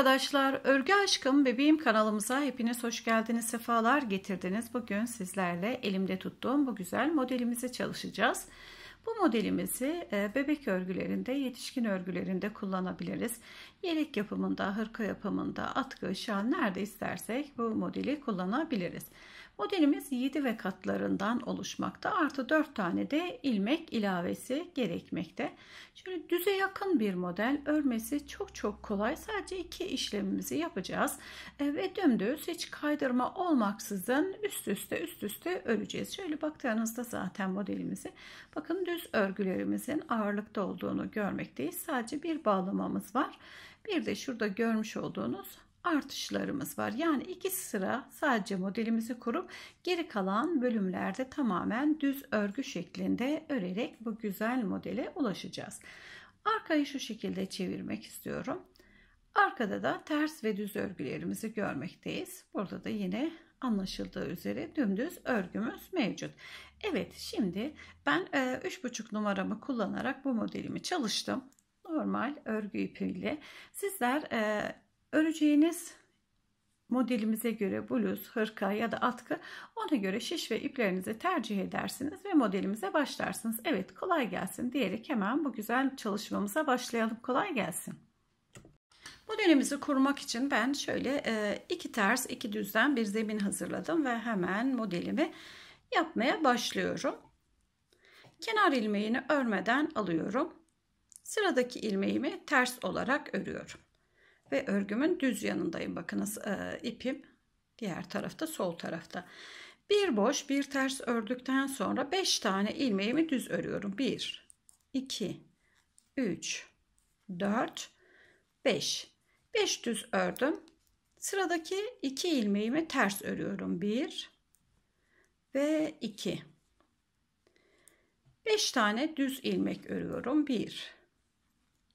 arkadaşlar, Örgü Aşkım Bebeğim kanalımıza hepiniz hoş geldiniz, sefalar getirdiniz. Bugün sizlerle elimde tuttuğum bu güzel modelimizi çalışacağız. Bu modelimizi e, bebek örgülerinde, yetişkin örgülerinde kullanabiliriz. Yelek yapımında, hırka yapımında, atkı, şal nerede istersek bu modeli kullanabiliriz. Modelimiz 7 ve katlarından oluşmakta. Artı 4 tane de ilmek ilavesi gerekmekte. Şöyle düze yakın bir model. Örmesi çok çok kolay. Sadece iki işlemimizi yapacağız. E, ve dümdüz hiç kaydırma olmaksızın üst üste üst üste öreceğiz. Şöyle baktığınızda zaten modelimizi bakın düz örgülerimizin ağırlıkta olduğunu görmekteyiz. Sadece bir bağlamamız var. Bir de şurada görmüş olduğunuz artışlarımız var. Yani iki sıra sadece modelimizi kurup geri kalan bölümlerde tamamen düz örgü şeklinde örerek bu güzel modele ulaşacağız. Arkayı şu şekilde çevirmek istiyorum. Arkada da ters ve düz örgülerimizi görmekteyiz. Burada da yine anlaşıldığı üzere dümdüz örgümüz mevcut. Evet şimdi ben 3,5 e, numaramı kullanarak bu modelimi çalıştım normal örgü ipiyle sizler e, öreceğiniz modelimize göre bluz, hırka ya da atkı ona göre şiş ve iplerinizi tercih edersiniz ve modelimize başlarsınız. Evet kolay gelsin diyerek hemen bu güzel çalışmamıza başlayalım. Kolay gelsin. Modelimizi kurmak için ben şöyle e, iki ters iki düzden bir zemin hazırladım ve hemen modelimi yapmaya başlıyorum. Kenar ilmeğini örmeden alıyorum. Sıradaki ilmeğimi ters olarak örüyorum. Ve örgümün düz yanındayım. Bakınız e, ipim diğer tarafta sol tarafta. Bir boş bir ters ördükten sonra 5 tane ilmeğimi düz örüyorum. 1, 2, 3, 4, 5. 5 düz ördüm. Sıradaki 2 ilmeğimi ters örüyorum. 1 ve 2. 5 tane düz ilmek örüyorum. 1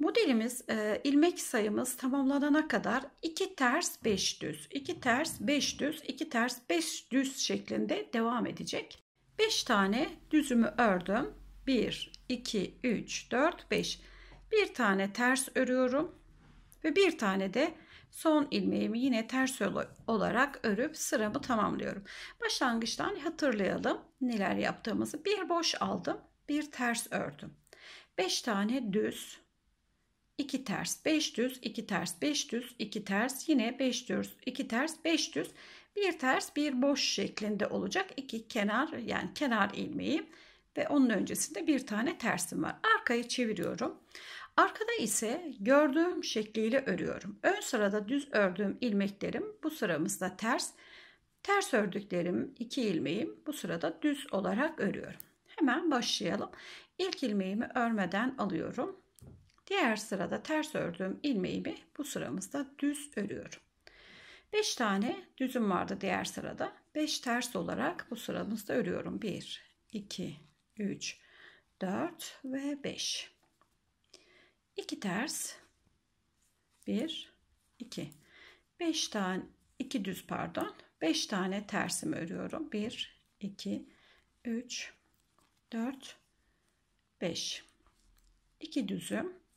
Modelimiz e, ilmek sayımız tamamlanana kadar 2 ters 5 düz, 2 ters 5 düz, 2 ters 5 düz şeklinde devam edecek. 5 tane düzümü ördüm. 1, 2, 3, 4, 5. Bir tane ters örüyorum ve bir tane de son ilmeğimi yine ters olarak örüp sıramı tamamlıyorum. Başlangıçtan hatırlayalım neler yaptığımızı. Bir boş aldım, bir ters ördüm. 5 tane düz, 2 ters 5 düz 2 ters 5 düz 2 ters yine 5 düz 2 ters 5 düz bir ters bir boş şeklinde olacak iki kenar yani kenar ilmeği ve onun öncesinde bir tane tersim var arkayı çeviriyorum arkada ise gördüğüm şekliyle örüyorum ön sırada düz ördüğüm ilmeklerim bu sıramızda ters ters ördüklerim iki ilmeğim bu sırada düz olarak örüyorum hemen başlayalım İlk ilmeğimi örmeden alıyorum Diğer sırada ters ördüğüm ilmeğimi bu sıramızda düz örüyorum. 5 tane düzüm vardı diğer sırada. 5 ters olarak bu sıramızda örüyorum. 1, 2, 3, 4 ve 5. 2 ters. 1, 2. 5 tane, 2 düz pardon. 5 tane tersimi örüyorum. 1, 2, 3, 4, 5. 2 düzüm.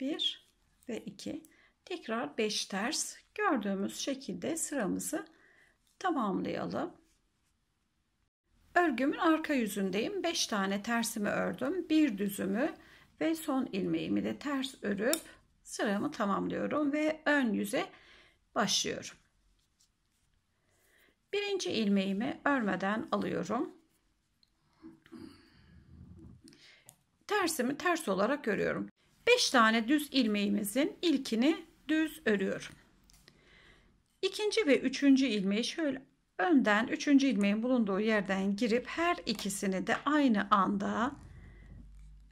1 ve 2. Tekrar 5 ters gördüğümüz şekilde sıramızı tamamlayalım. Örgümün arka yüzündeyim. 5 tane tersimi ördüm. Bir düzümü ve son ilmeğimi de ters örüp sıramı tamamlıyorum ve ön yüze başlıyorum. Birinci ilmeğimi örmeden alıyorum. Tersimi ters olarak örüyorum. 5 tane düz ilmeğimizin ilkini düz örüyorum. İkinci ve üçüncü ilmeği şöyle önden üçüncü ilmeğin bulunduğu yerden girip her ikisini de aynı anda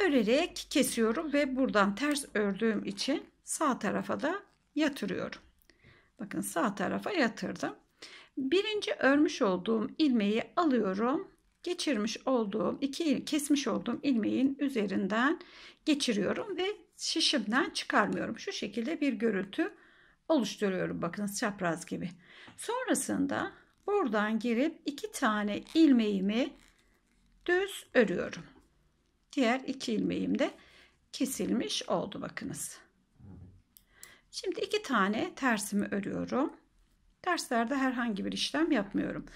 örerek kesiyorum ve buradan ters ördüğüm için sağ tarafa da yatırıyorum. Bakın sağ tarafa yatırdım. Birinci örmüş olduğum ilmeği alıyorum. Geçirmiş olduğum iki kesmiş olduğum ilmeğin üzerinden geçiriyorum ve şişimden çıkarmıyorum. Şu şekilde bir görüntü oluşturuyorum. Bakınız çapraz gibi. Sonrasında buradan girip iki tane ilmeğimi düz örüyorum. Diğer iki ilmeğim de kesilmiş oldu bakınız. Şimdi iki tane tersimi örüyorum. Terslerde herhangi bir işlem yapmıyorum.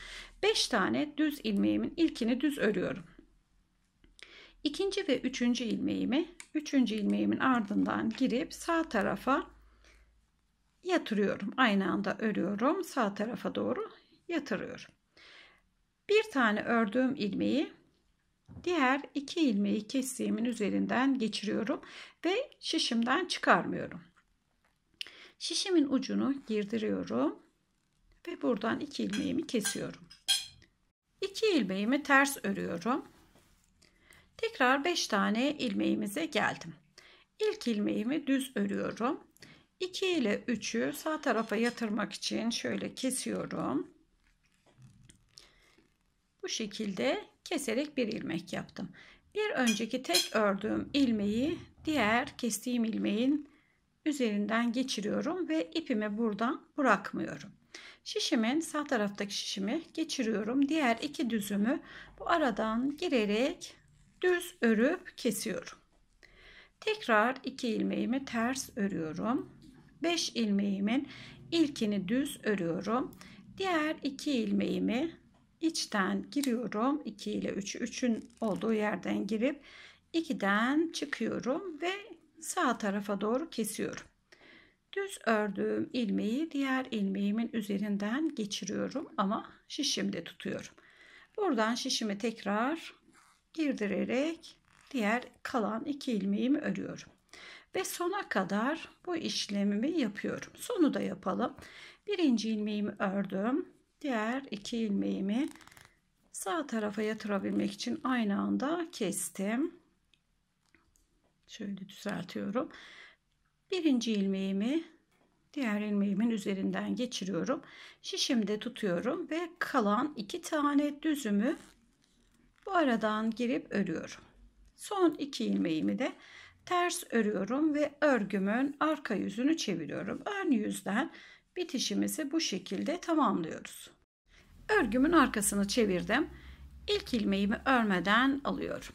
Beş tane düz ilmeğimin ilkini düz örüyorum. İkinci ve üçüncü ilmeğimi üçüncü ilmeğimin ardından girip sağ tarafa yatırıyorum. Aynı anda örüyorum. Sağ tarafa doğru yatırıyorum. Bir tane ördüğüm ilmeği diğer iki ilmeği kestiğimin üzerinden geçiriyorum ve şişimden çıkarmıyorum. Şişimin ucunu girdiriyorum ve buradan iki ilmeğimi kesiyorum. İki ilmeğimi ters örüyorum Tekrar 5 tane ilmeğimize geldim. İlk ilmeğimi düz örüyorum. 2 ile 3'ü sağ tarafa yatırmak için şöyle kesiyorum. Bu şekilde keserek bir ilmek yaptım. Bir önceki tek ördüğüm ilmeği diğer kestiğim ilmeğin üzerinden geçiriyorum ve ipimi buradan bırakmıyorum. Şişimin sağ taraftaki şişimi geçiriyorum. Diğer iki düzümü bu aradan girerek düz örüp kesiyorum. Tekrar 2 ilmeğimi ters örüyorum. 5 ilmeğimin ilkini düz örüyorum. Diğer 2 ilmeğimi içten giriyorum. 2 ile 3'ü 3'ün olduğu yerden girip 2'den çıkıyorum ve sağ tarafa doğru kesiyorum. Düz ördüğüm ilmeği diğer ilmeğimin üzerinden geçiriyorum ama şişimde tutuyorum. Buradan şişimi tekrar girdirerek diğer kalan iki ilmeğimi örüyorum. Ve sona kadar bu işlemimi yapıyorum. Sonu da yapalım. Birinci ilmeğimi ördüm. Diğer iki ilmeğimi sağ tarafa yatırabilmek için aynı anda kestim. Şöyle düzeltiyorum. Birinci ilmeğimi diğer ilmeğimin üzerinden geçiriyorum. Şişimde tutuyorum ve kalan iki tane düzümü bu aradan girip örüyorum. Son iki ilmeğimi de ters örüyorum ve örgümün arka yüzünü çeviriyorum. Ön yüzden bitişimizi bu şekilde tamamlıyoruz. Örgümün arkasını çevirdim. İlk ilmeğimi örmeden alıyorum.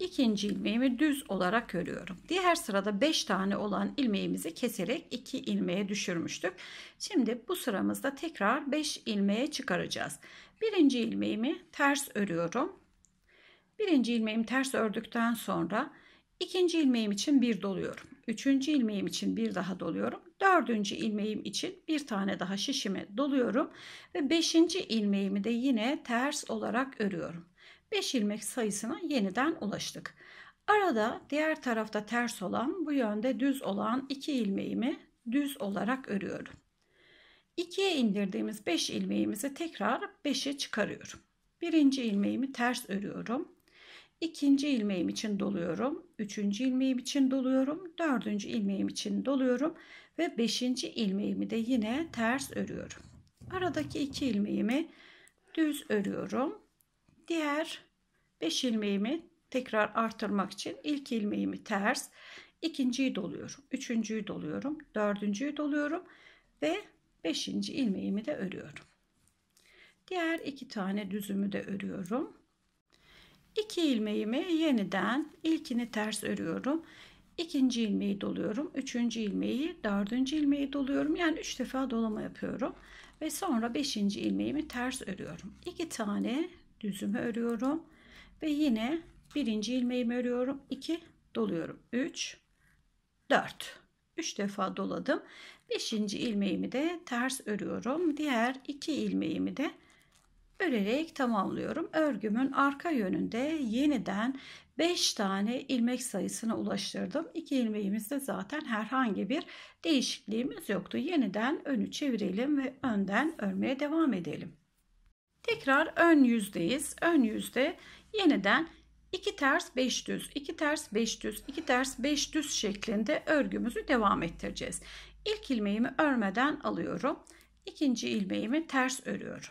İkinci ilmeğimi düz olarak örüyorum. Diğer sırada 5 tane olan ilmeğimizi keserek 2 ilmeğe düşürmüştük. Şimdi bu sıramızda tekrar 5 ilmeğe çıkaracağız. Birinci ilmeğimi ters örüyorum. Birinci ilmeğimi ters ördükten sonra ikinci ilmeğim için bir doluyorum. Üçüncü ilmeğim için bir daha doluyorum. Dördüncü ilmeğim için bir tane daha şişimi doluyorum. Ve beşinci ilmeğimi de yine ters olarak örüyorum. Beş ilmek sayısına yeniden ulaştık. Arada diğer tarafta ters olan bu yönde düz olan iki ilmeğimi düz olarak örüyorum. İkiye indirdiğimiz beş ilmeğimizi tekrar beşe çıkarıyorum. Birinci ilmeğimi ters örüyorum ikinci ilmeğim için doluyorum. Üçüncü ilmeğim için doluyorum. Dördüncü ilmeğim için doluyorum. Ve beşinci ilmeğimi de yine ters örüyorum. Aradaki iki ilmeğimi düz örüyorum. Diğer beş ilmeğimi tekrar artırmak için ilk ilmeğimi ters, ikinciyi doluyorum, üçüncüyü doluyorum, dördüncüyü doluyorum ve beşinci ilmeğimi de örüyorum. Diğer iki tane düzümü de örüyorum. 2 ilmeğimi yeniden ilkini ters örüyorum. İkinci ilmeği doluyorum. Üçüncü ilmeği, dördüncü ilmeği doluyorum. Yani üç defa dolama yapıyorum. Ve sonra beşinci ilmeğimi ters örüyorum. İki tane düzümü örüyorum. Ve yine birinci ilmeğimi örüyorum. İki doluyorum. Üç, dört. Üç defa doladım. Beşinci ilmeğimi de ters örüyorum. Diğer iki ilmeğimi de örerek tamamlıyorum. Örgümün arka yönünde yeniden 5 tane ilmek sayısına ulaştırdım. 2 ilmeğimizde zaten herhangi bir değişikliğimiz yoktu. Yeniden önü çevirelim ve önden örmeye devam edelim. Tekrar ön yüzdeyiz. Ön yüzde yeniden 2 ters 5 düz, 2 ters 5 düz, 2 ters 5 düz şeklinde örgümüzü devam ettireceğiz. İlk ilmeğimi örmeden alıyorum. İkinci ilmeğimi ters örüyorum.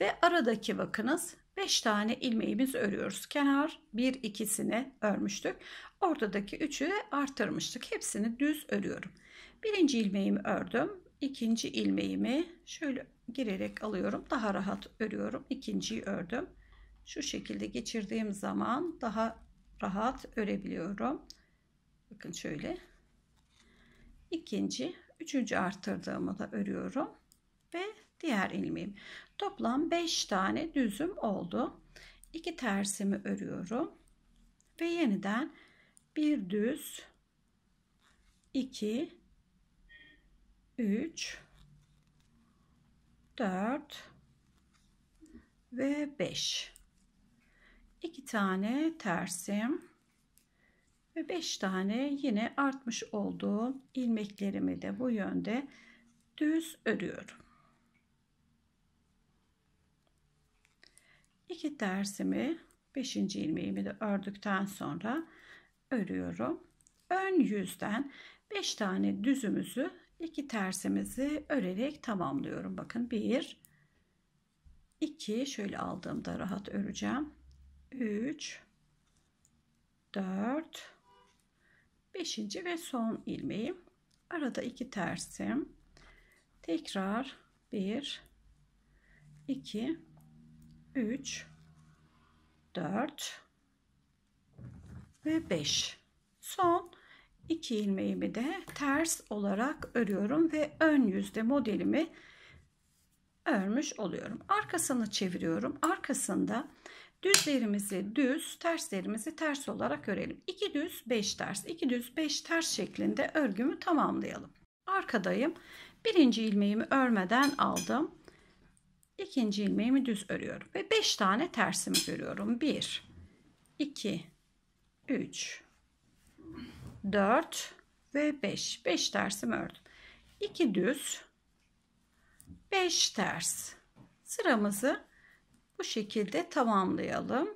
Ve aradaki bakınız 5 tane ilmeğimiz örüyoruz. Kenar bir ikisini örmüştük. Ortadaki 3'ü artırmıştık. Hepsini düz örüyorum. Birinci ilmeğimi ördüm. ikinci ilmeğimi şöyle girerek alıyorum. Daha rahat örüyorum. İkinciyi ördüm. Şu şekilde geçirdiğim zaman daha rahat örebiliyorum. Bakın şöyle. ikinci, üçüncü artırdığımı da örüyorum. Ve diğer ilmeğim. Toplam 5 tane düzüm oldu. 2 tersimi örüyorum. Ve yeniden bir düz 2 3 4 ve 5 2 tane tersim ve 5 tane yine artmış olduğum ilmeklerimi de bu yönde düz örüyorum. iki tersimi 5. ilmeğimi de ördükten sonra örüyorum. Ön yüzden 5 tane düzümüzü iki tersimizi örerek tamamlıyorum. Bakın 1 2 şöyle aldığımda rahat öreceğim. 3 4 5. ve son ilmeğim. Arada iki tersim. Tekrar 1 2 3 4 ve 5 son 2 ilmeğimi de ters olarak örüyorum ve ön yüzde modelimi örmüş oluyorum arkasını çeviriyorum arkasında düzlerimizi düz terslerimizi ters olarak örelim 2 düz 5 ters 2 düz 5 ters şeklinde örgümü tamamlayalım arkadayım birinci ilmeğimi örmeden aldım İkinci ilmeğimi düz örüyorum ve 5 tane tersimi görüyorum. 1 2 3 4 ve 5. 5 tersim ördüm. 2 düz 5 ters. Sıramızı bu şekilde tamamlayalım.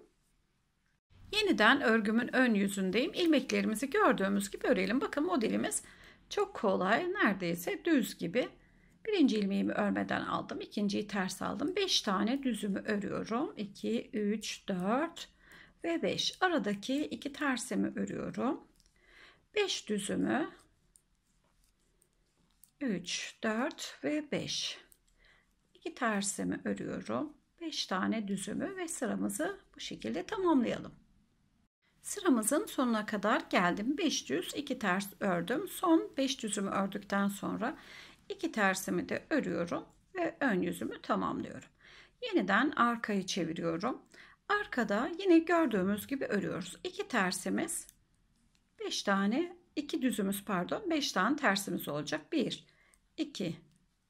Yeniden örgümün ön yüzündeyim. Ilmeklerimizi gördüğümüz gibi örelim. Bakın modelimiz çok kolay. Neredeyse düz gibi. Birinci ilmeğimi örmeden aldım. ikinciyi ters aldım. 5 tane düzümü örüyorum. 2, 3, 4 ve 5. Aradaki iki tersimi örüyorum. 5 düzümü 3, 4 ve 5. 2 tersimi örüyorum. 5 tane düzümü ve sıramızı bu şekilde tamamlayalım. Sıramızın sonuna kadar geldim. 5 düz, 2 ters ördüm. Son 5 düzümü ördükten sonra İki tersimi de örüyorum ve ön yüzümü tamamlıyorum. Yeniden arkayı çeviriyorum. Arkada yine gördüğümüz gibi örüyoruz. İki tersimiz 5 tane iki düzümüz pardon 5 tane tersimiz olacak. 1 2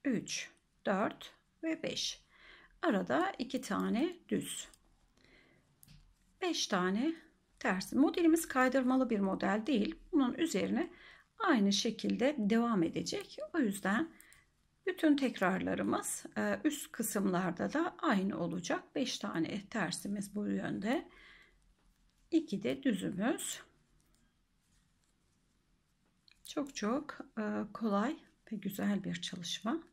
3 4 ve 5. Arada 2 tane düz. 5 tane ters. Modelimiz kaydırmalı bir model değil. Bunun üzerine aynı şekilde devam edecek. O yüzden bütün tekrarlarımız e, üst kısımlarda da aynı olacak. 5 tane tersimiz bu yönde. 2 de düzümüz. Çok çok e, kolay ve güzel bir çalışma.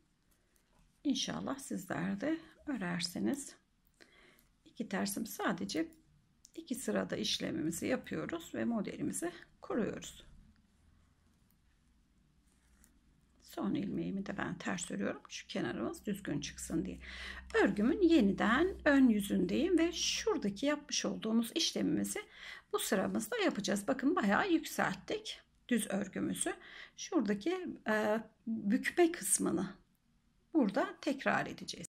İnşallah sizler de örersiniz. İki tersim sadece iki sırada işlemimizi yapıyoruz ve modelimizi kuruyoruz. Son ilmeğimi de ben ters örüyorum. Şu kenarımız düzgün çıksın diye. Örgümün yeniden ön yüzündeyim ve şuradaki yapmış olduğumuz işlemimizi bu sıramızda yapacağız. Bakın bayağı yükselttik düz örgümüzü. Şuradaki e, bükme kısmını burada tekrar edeceğiz.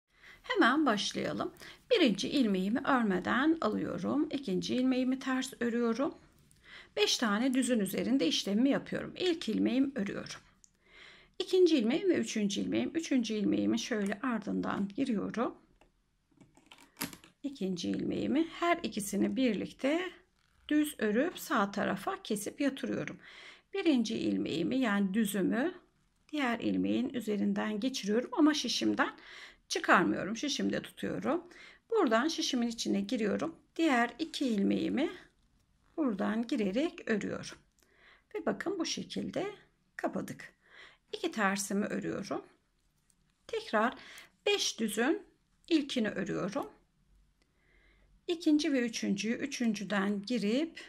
Hemen başlayalım. Birinci ilmeğimi örmeden alıyorum. ikinci ilmeğimi ters örüyorum. 5 tane düzün üzerinde işlemi yapıyorum. İlk ilmeğim örüyorum. İkinci ilmeğim ve üçüncü ilmeğim. Üçüncü ilmeğimi şöyle ardından giriyorum. İkinci ilmeğimi her ikisini birlikte düz örüp sağ tarafa kesip yatırıyorum. Birinci ilmeğimi yani düzümü diğer ilmeğin üzerinden geçiriyorum ama şişimden çıkarmıyorum. Şişimde tutuyorum. Buradan şişimin içine giriyorum. Diğer iki ilmeğimi buradan girerek örüyorum. Ve bakın bu şekilde kapadık. 2 tersimi örüyorum. Tekrar 5 düzün ilkini örüyorum. İkinci ve üçüncüyü üçüncüden girip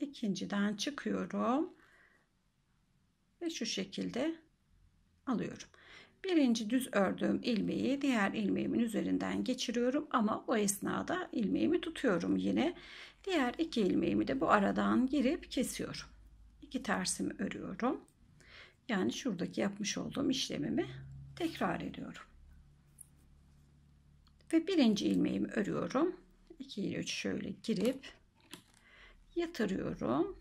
ikinciden çıkıyorum. Ve şu şekilde alıyorum. Birinci düz ördüğüm ilmeği diğer ilmeğimin üzerinden geçiriyorum ama o esnada ilmeğimi tutuyorum yine. Diğer iki ilmeğimi de bu aradan girip kesiyorum. İki tersimi örüyorum. Yani şuradaki yapmış olduğum işlemimi tekrar ediyorum. Ve birinci ilmeğimi örüyorum. 2 ile 3 şöyle girip yatırıyorum.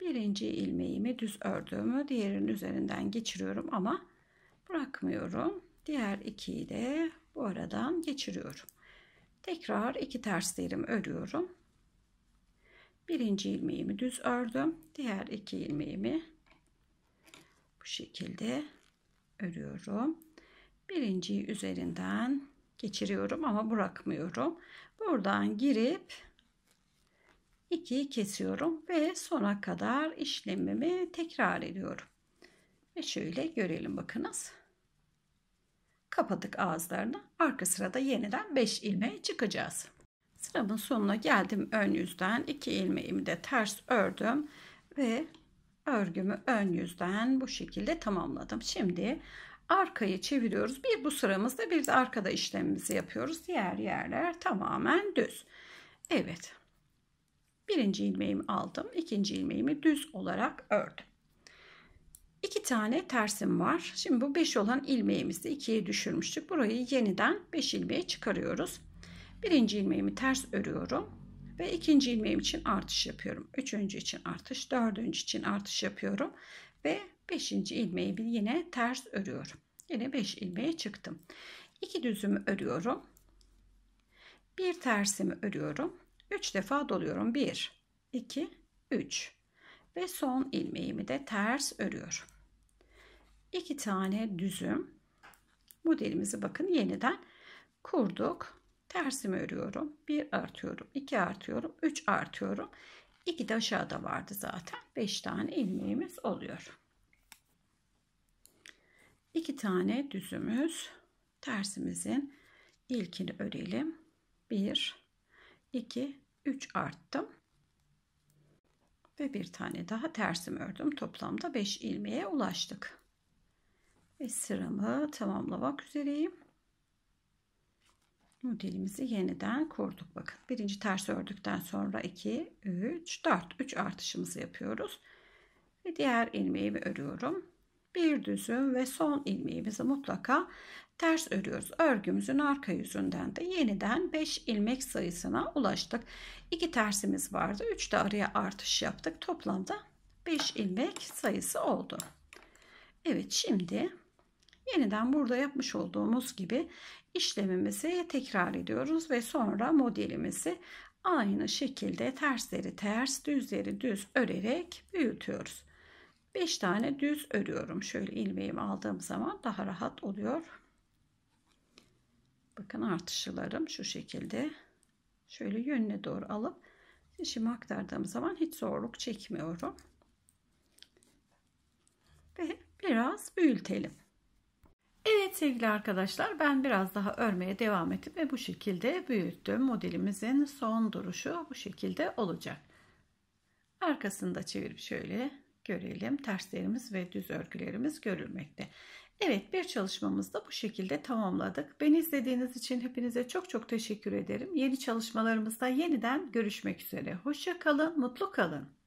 Birinci ilmeğimi düz ördüğümü diğerinin üzerinden geçiriyorum ama bırakmıyorum. Diğer ikiyi de bu aradan geçiriyorum. Tekrar iki terslerimi örüyorum. Birinci ilmeğimi düz ördüm. Diğer iki ilmeğimi şekilde örüyorum. Birinciyi üzerinden geçiriyorum ama bırakmıyorum. Buradan girip iki kesiyorum ve sona kadar işlemimi tekrar ediyorum. Ve şöyle görelim bakınız. Kapadık ağızlarını. Arka sırada yeniden 5 ilmeğe çıkacağız. Sıramın sonuna geldim ön yüzden 2 ilmeğimi de ters ördüm ve örgümü ön yüzden bu şekilde tamamladım. Şimdi arkayı çeviriyoruz. Bir bu sıramızda bir de arkada işlemimizi yapıyoruz. Diğer yerler tamamen düz. Evet. Birinci ilmeğimi aldım. ikinci ilmeğimi düz olarak ördüm. İki tane tersim var. Şimdi bu 5 olan ilmeğimizi 2'ye düşürmüştük. Burayı yeniden 5 ilmeğe çıkarıyoruz. Birinci ilmeğimi ters örüyorum. Ve ikinci ilmeğim için artış yapıyorum. Üçüncü için artış, dördüncü için artış yapıyorum. Ve beşinci ilmeği bir yine ters örüyorum. Yine beş ilmeğe çıktım. İki düzümü örüyorum. Bir tersimi örüyorum. üç defa doluyorum. Bir, iki, üç ve son ilmeğimi de ters örüyorum. İki tane düzüm modelimizi bakın yeniden kurduk tersimi örüyorum. 1 artıyorum. 2 artıyorum. 3 artıyorum. 2 de aşağıda vardı zaten. 5 tane ilmeğimiz oluyor. 2 tane düzümüz tersimizin ilkini örelim. 1 2 3 arttım. Ve bir tane daha tersimi ördüm. Toplamda 5 ilmeğe ulaştık. Ve sıramı tamamlamak üzereyim modelimizi yeniden kurduk. Bakın birinci ters ördükten sonra 2, 3, 4. 3 artışımızı yapıyoruz. Ve diğer ilmeğimi örüyorum. Bir düzüm ve son ilmeğimizi mutlaka ters örüyoruz. Örgümüzün arka yüzünden de yeniden 5 ilmek sayısına ulaştık. 2 tersimiz vardı. 3 de araya artış yaptık. Toplamda 5 ilmek sayısı oldu. Evet şimdi yeniden burada yapmış olduğumuz gibi işlemimizi tekrar ediyoruz ve sonra modelimizi aynı şekilde tersleri ters düzleri düz örerek büyütüyoruz. 5 tane düz örüyorum. Şöyle ilmeğimi aldığım zaman daha rahat oluyor. Bakın artışlarım şu şekilde. Şöyle yönüne doğru alıp işimi aktardığım zaman hiç zorluk çekmiyorum. Ve biraz büyütelim. Evet sevgili arkadaşlar ben biraz daha örmeye devam ettim ve bu şekilde büyüttüm. Modelimizin son duruşu bu şekilde olacak. Arkasını da çevirip şöyle görelim. Terslerimiz ve düz örgülerimiz görülmekte. Evet bir çalışmamızı da bu şekilde tamamladık. Beni izlediğiniz için hepinize çok çok teşekkür ederim. Yeni çalışmalarımızda yeniden görüşmek üzere. Hoşça kalın, mutlu kalın.